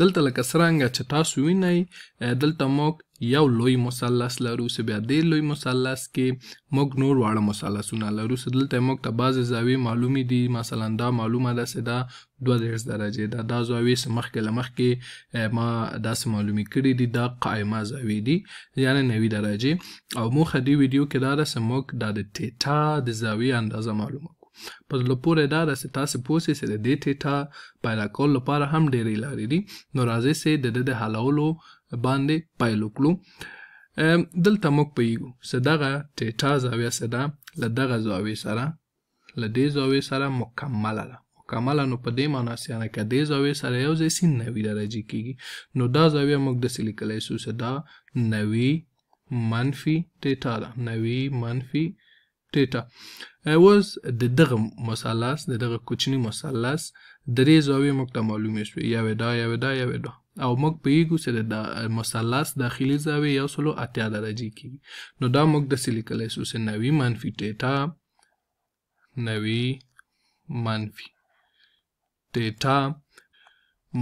دلته لکه څرنګه چې تاسو وینئ دلته موږ یو لوی مثلث لرو چې بیا دې لوی مثلث کې موږ نور واړه مثلثونه لرو چې دلته موږ ته بعضې زاویې معلومې دي مثلا دا معلومه ده چې دا دوه دېرش درجې ده دا زاویې چې مخکې له مخکې ما داسې معلومې کړي دي دا قایمه زاویې دي یعنې نوي درجې او موخه دې ویډیو کې دا ده چې موږ دا د ټیټا د زاویې اندازه معلومه کړو په زړه پورې دا ده چې تاسې پوه سئ چې د دې ټیټا پیدا کولو لپاره هم ډېرې لارې دي نو راځئ چې د ده د حلولو باندې پیل وکړو دلته موږ پوهیږو چې دغه ټیټا زاویه څه ده له دغه زاویې سره له دې زاویې سره مکمله ده مکمله نو په دې معنا چې یعنې که دې زاویې سره یو ځای سي نوي درجې کیږي نو دا زاویه موږ داسې لیکلی شو چې دا نوي منفی ټیټا ده نوي منفی ټیټا اوس د دغه مثلث د دغه کوچني مثلث درې زاویې موږ ته معلومې شوې یوې دا یوې دا یوې دا او موږ پوهیږو چې د مثلث داخلي زاویې یو سلو اتیا درجې کیږي نو دا موږ داسې لیکلی شو چې نوي منفي ټیټا نوي منفي ټیټا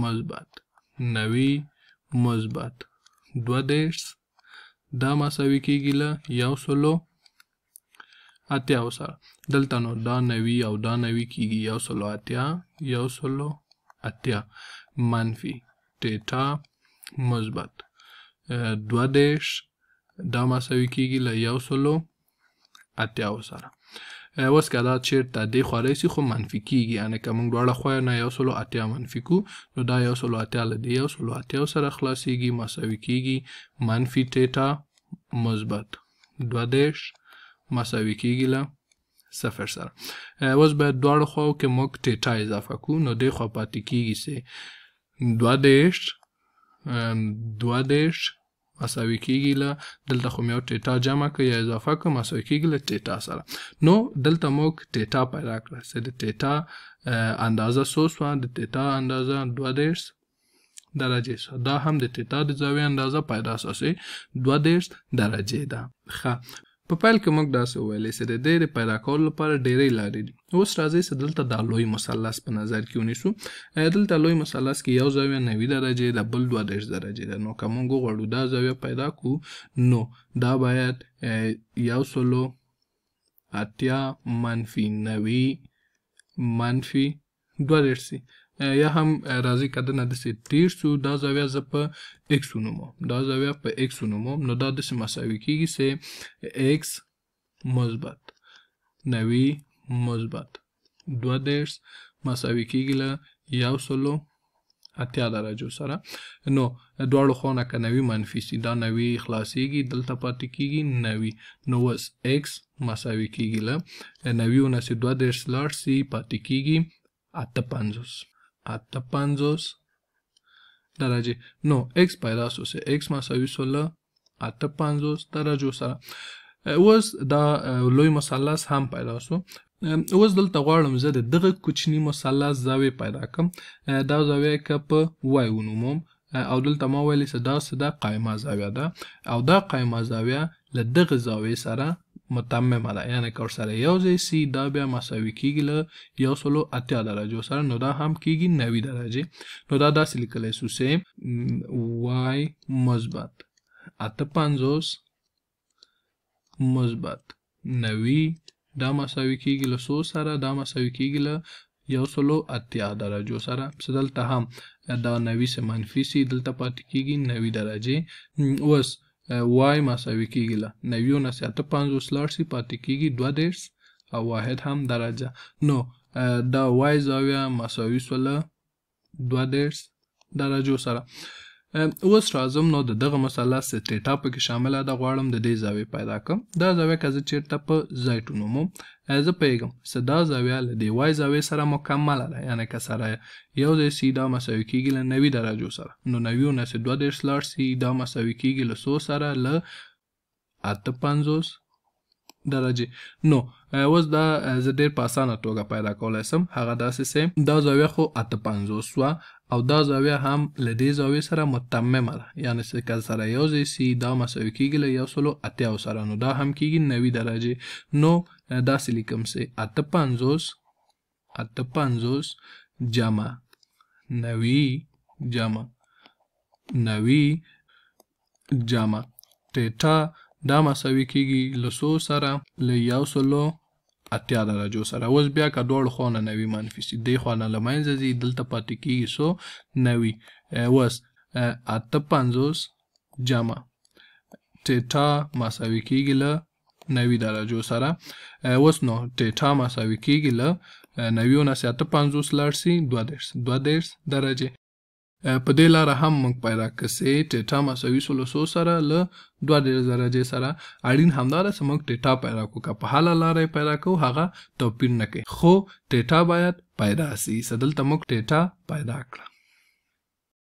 مثبت نوي مثبت دوه دېرش دا مساوي کیږي له یو سلو اتیا وسره دلته نو دا نوي او دا نوي کیږي یو سلو اتیا یو سلو اتیا منفي ټیټا مثبت دوه دېرش دا مساوي کیږي له یو سلو اتیا سره اوس که دا چیرته دې خوا رسي خو منفي کیږي یعنې که موږ دواړه خوا نه یو سلو اتیا منفي کو نو دا یو سلو اتیا له دې یو سلو اتیا سره خلاصیږي مساوي کیږي منفي ټیټا مثبت دوه دېرش مساوي کیږي له صفر سره اوس باید دواړو خواو کې موږ ټیټا اضافه کړو نو دې خوا پاتې کیږي سه دوه دېرش دوه دېرش مساوي کیږي له دلته خو مې یو ټیټا جمع کړ یا اضافه کړ مساوي کیږي له ټیټا سره نو دلته موږ ټیټا پیدا کړه چې د ټیټا اندازه څو شوه د ټیټا اندازه دوه دېرش درجه سو دا هم د تیتا د زاویې اندازه پیدا ساسي 2 درجه ده خه په پیل کې موږ داسې وویلې چې د دې د پیدا کولو لپاره ډېرې لارې دي اوس راځئ چې دلته دا لوی مثلث په نظر کې ونیسو دلته لوی مثلث کې یو زاویه نوي درجې د بل دوه دېرش درجې ده نو که موږ وغواړو دا زاویه پیدا کړو نو دا باید یو سلو اتیا منفي نوي منفي دوه دېرش سي یا هم راځي کده نه دسه تیر شو دا زاویه زه په x ونومو دا زاویه په x ونومو نو دا دسه مساوي کیږي سه x مثبت 90 مثبت 20 مساوي کیږي له یو سلو اتیا درجو سره نو دواړو خونه که نوي منفي سي دا نوي خلاصیږي دلته پاتې کیږي نوي نو اوس اکس مساوي کیږي له نوي نه سي دوه دېرش لاړ سي پاتې کیږي اته پنځوس 60 derece. No, x paylaş olsa x مساوي 16 58 درجو سره اوس دا لوی مثلث هم پیدا شو اوس دلته غواړم زه د دغه کوچني مثلث زاویه پیدا کړم دا زاویه که په وای ونوموم او دلته ما ویلې چې دا سده قایمه زاویه ده او دا قایمه زاویه له دغه زاویې سره متمم ده یعنی که ورسره یو ځای سي دا بیا مساوي کیږي له یو سلو اتیا درجو سره نو دا هم کیږي نوي درجې نو دا داسې لیکلی سو سیم وای مثبت اته پنځوس مثبت نوي دا مساوي کیږي له سو سره دا مساوي کیږي له یو سلو اتیا درجو سره پس دلته هم دا نوي سه منفي سي دلته پاتې کیږي نوي درجې اوس y مساوي کیږي له 958 لاړ شي پاتې کیږي 2 او واحد هم درجه نو دا y زاویه مساوي شوه له 2 درجو سره اوس راځم نو د دغه مسله سټیټا په کې شامله ده غواړم د دې زاویې پیدا کړم دا زاویه که زه چیرته په ځای ټونومو زه پوهېږم څه دا زاویه له دې وای زاویې سره مکمله ده یعنې که سره یو ځای سي دا مساوي کیږي له نوي درجو سره نو نوي نه سي دوه دېرش لاړ سي دا مساوي کیږي له څو سره له اته پنځوس درجه نو اوس دا زه ډیر په اسانه توګه پیدا کولای سم هغه داسې سه دا زاویه خو 850 وا او دا زاویه هم له دې زاویې سره متممه ده یعنی چې کله سره یو ځای سي دا مساوي کیږي له یو سلو اتیا سره نو دا هم کیږي نوي درجه نو داسې لیکم سه 850 850 جمع نوي جمع نوي جمع ټیټا دا مساوي کیږي له څو سره له یو سلو اتیا درجو سره اوس بیا که دواړو خوا نه نوي منفي شي دې خوا نه له منځه ځي دلته پاتې کیږي څو نوي اوس اته پنځوس جمع ټیټا مساوي کیږي له نوي درجو سره اوس نو ټیټا مساوي کیږي له نوي نه سي اته پنځوس لاړ شي دوه دېرش دوه دېرش درجې په دې لاره هم موږ پیدا کړې ټیټا مساوي سلسو سره له دوه ډېر درجې سره اړین همداره چې موږ ټیټا پیدا کو که په حاله لاره پیدا کو هغه توپیر نه کوي خو ټیټا باید پیدا سي سدلته موږ ټیټا پیدا کړه